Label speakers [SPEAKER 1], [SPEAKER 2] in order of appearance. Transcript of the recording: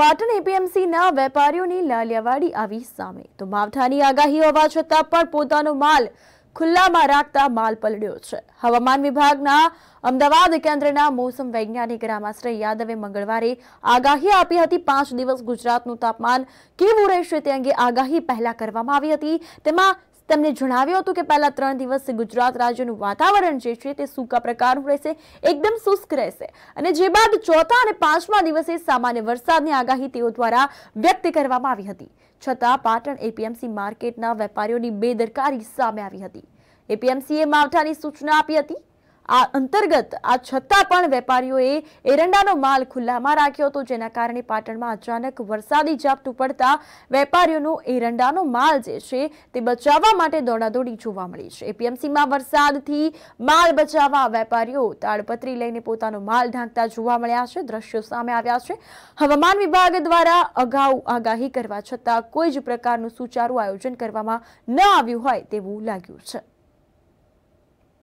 [SPEAKER 1] પાટણ એપીએમસીના વેપારીઓની લાલિયાવાડી આવી સામે તો માવઠાની આગાહી હોવા છતાં પણ પોતાનો માલ ખુલ્લામાં રાખતા માલ પલડ્યો છે હવામાન વિભાગના અમદાવાદ કેન્દ્રના મોસમ વૈજ્ઞાનિક રામાશ્રય યાદવે મંગળવારે આગાહી આપી હતી પાંચ દિવસ ગુજરાતનું તાપમાન કેવું રહેશે તે અંગે આગાહી પહેલા કરવામાં આવી હતી તેમાં તેમણે જણાવ્યું હતું કે પહેલા ત્રણ દિવસ ગુજરાત રાજ્યનું વાતાવરણ જે છે તે સૂકા પ્રકારનું રહેશે એકદમ શુષ્ક રહેશે અને જે બાદ ચોથા અને પાંચમા દિવસે સામાન્ય વરસાદની આગાહી તેઓ દ્વારા વ્યક્ત કરવામાં આવી હતી છતાં પાટણ એપીએમસી માર્કેટના વેપારીઓની બેદરકારી સામે આવી હતી એપીએમસીએ માવઠાની સૂચના આપી હતી આ અંતર્ગત આ છતાં પણ વેપારીઓએ એરંડાનો માલ ખુલ્લામાં રાખ્યો હતો જેના કારણે પાટણમાં અચાનક વરસાદી ઝાપટું પડતા વેપારીઓનો એરંડાનો માલ જે છે તે બચાવવા માટે દોડાદોડી જોવા મળી છે એપીએમસીમાં વરસાદથી માલ બચાવવા વેપારીઓ તાડપત્રી લઈને પોતાનો માલ ઢાંકતા જોવા મળ્યા છે દ્રશ્યો સામે આવ્યા છે હવામાન વિભાગ દ્વારા અગાઉ આગાહી કરવા છતાં કોઈ જ પ્રકારનું સુચારું આયોજન કરવામાં ન આવ્યું હોય તેવું લાગ્યું છે